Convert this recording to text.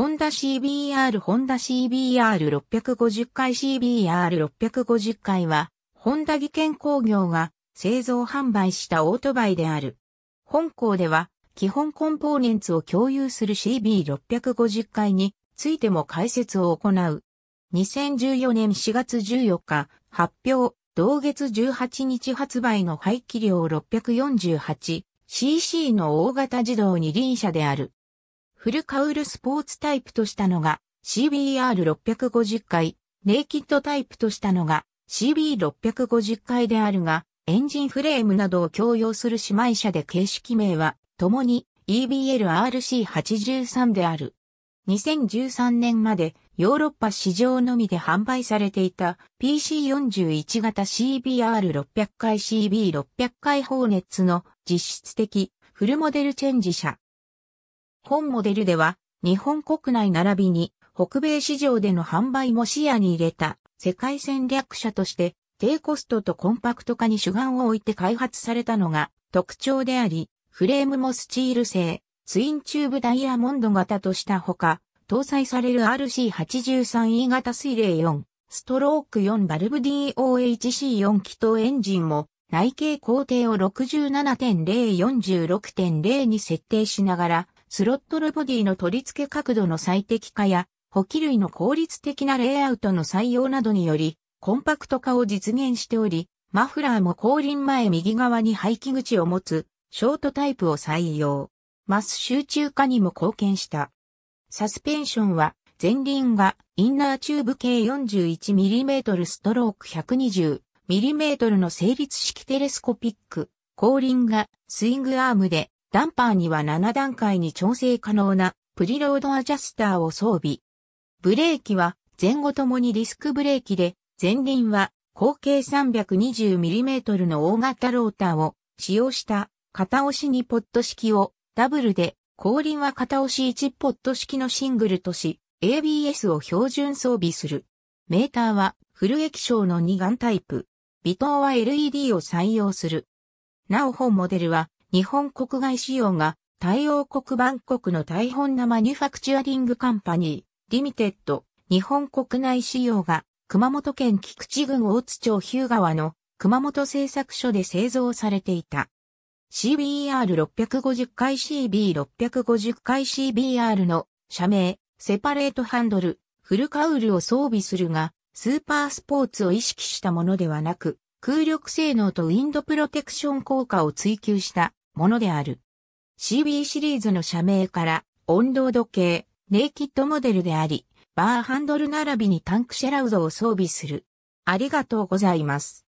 ホンダ CBR ホンダ CBR650 回 CBR650 回は、ホンダ技研工業が製造販売したオートバイである。本校では、基本コンポーネンツを共有する CB650 回についても解説を行う。2014年4月14日発表、同月18日発売の排気量 648cc の大型自動二輪車である。フルカウルスポーツタイプとしたのが CBR650 回、ネイキッドタイプとしたのが CB650 回であるが、エンジンフレームなどを共用する姉妹車で形式名は、共に EBLRC83 である。2013年までヨーロッパ市場のみで販売されていた PC41 型 CBR600 回 CB600 回放熱の実質的フルモデルチェンジ車本モデルでは、日本国内並びに北米市場での販売も視野に入れた世界戦略者として低コストとコンパクト化に主眼を置いて開発されたのが特徴であり、フレームもスチール製、ツインチューブダイヤモンド型としたほか、搭載される RC83E 型水冷4、ストローク4バルブ DOHC4 気筒エンジンも内径工程を67.0、46.0に設定しながら、スロットルボディの取り付け角度の最適化や、補機類の効率的なレイアウトの採用などにより、コンパクト化を実現しており、マフラーも後輪前右側に排気口を持つ、ショートタイプを採用。マス集中化にも貢献した。サスペンションは、前輪がインナーチューブ計 41mm ストローク 120mm の成立式テレスコピック、後輪がスイングアームでダンパーには7段階に調整可能なプリロードアジャスターを装備。ブレーキは前後ともにリスクブレーキで、前輪は後傾 320mm の大型ローターを使用した片押し2ポット式をダブルで、後輪は片押し1ポット式のシングルとし、ABS を標準装備する。メーターはフル液晶の2眼タイプ。微灯は LED を採用する。なお本モデルは日本国外仕様が、太陽国バンコクの大本なマニュファクチュアリングカンパニー、リミテッド、日本国内仕様が、熊本県菊池郡大津町日向川の熊本製作所で製造されていた。CBR650 回 CB650 回 CBR の社名、セパレートハンドル、フルカウルを装備するが、スーパースポーツを意識したものではなく、空力性能とウィンドプロテクション効果を追求したものである。CB シリーズの社名から温度度計、ネイキッドモデルであり、バーハンドル並びにタンクシェラウドを装備する。ありがとうございます。